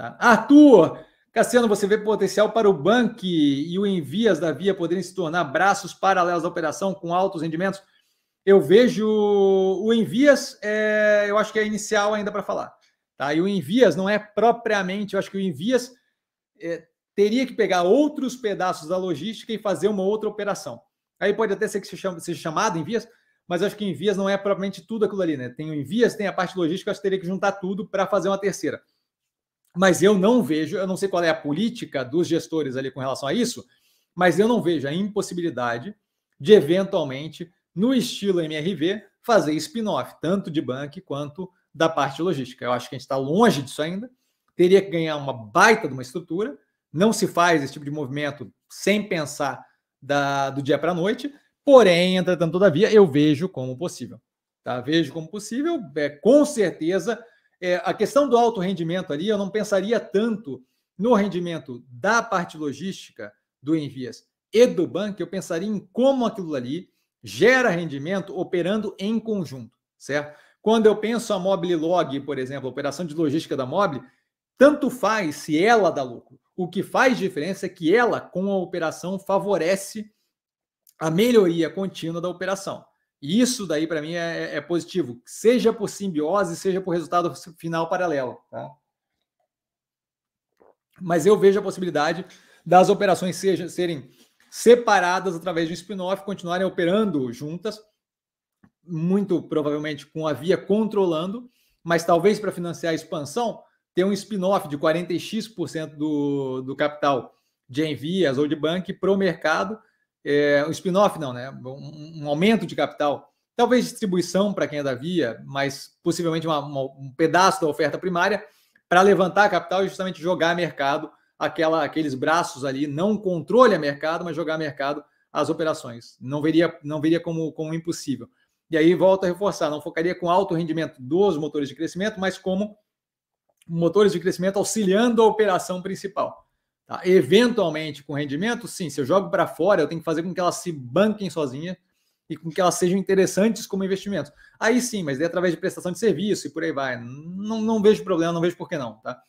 Tá? Arthur, Cassiano, você vê potencial para o banco e o envias da via poderem se tornar braços paralelos da operação com altos rendimentos? Eu vejo o envias, é, eu acho que é inicial ainda para falar. Tá? E o envias não é propriamente, eu acho que o envias é, teria que pegar outros pedaços da logística e fazer uma outra operação. Aí pode até ser que seja chamado envias, mas acho que envias não é propriamente tudo aquilo ali, né? Tem o envias, tem a parte logística, acho que teria que juntar tudo para fazer uma terceira mas eu não vejo, eu não sei qual é a política dos gestores ali com relação a isso, mas eu não vejo a impossibilidade de eventualmente, no estilo MRV, fazer spin-off, tanto de banco quanto da parte logística. Eu acho que a gente está longe disso ainda, teria que ganhar uma baita de uma estrutura, não se faz esse tipo de movimento sem pensar da, do dia para a noite, porém, entretanto, todavia, eu vejo como possível. Tá? Vejo como possível, é, com certeza é, a questão do alto rendimento ali, eu não pensaria tanto no rendimento da parte logística do Envias e do banco, eu pensaria em como aquilo ali gera rendimento operando em conjunto, certo? Quando eu penso a Mobile Log, por exemplo, a operação de logística da Mobile, tanto faz se ela dá lucro. O que faz diferença é que ela, com a operação, favorece a melhoria contínua da operação. E isso daí, para mim, é, é, é, positivo, seja por simbiose, seja por resultado final paralelo. Tá? Mas eu vejo a possibilidade das operações sejam, serem separadas através de um spin-off, continuarem operando juntas, muito provavelmente com a via controlando, mas talvez para financiar a expansão, ter um spin-off de 40x% do, do capital de envias ou de banco para o mercado é, um spin-off não, né? Um, um, aumento de capital. Talvez distribuição para quem é da Via, mas possivelmente uma, uma, um pedaço da oferta primária para levantar capital e justamente jogar mercado, aquela, aqueles braços ali, não controle a mercado, mas jogar mercado as operações. Não veria, não veria como, como impossível. E aí volto a reforçar, não focaria com alto rendimento dos motores de crescimento, mas como motores de crescimento auxiliando a operação principal. Tá? Eventualmente, com rendimento, sim, se eu jogo para fora, eu tenho que fazer com que elas se banquem sozinha e com que elas sejam interessantes como investimento Aí sim, mas é através de prestação de serviço e por aí vai. Não, não vejo problema, não vejo por que não. Tá?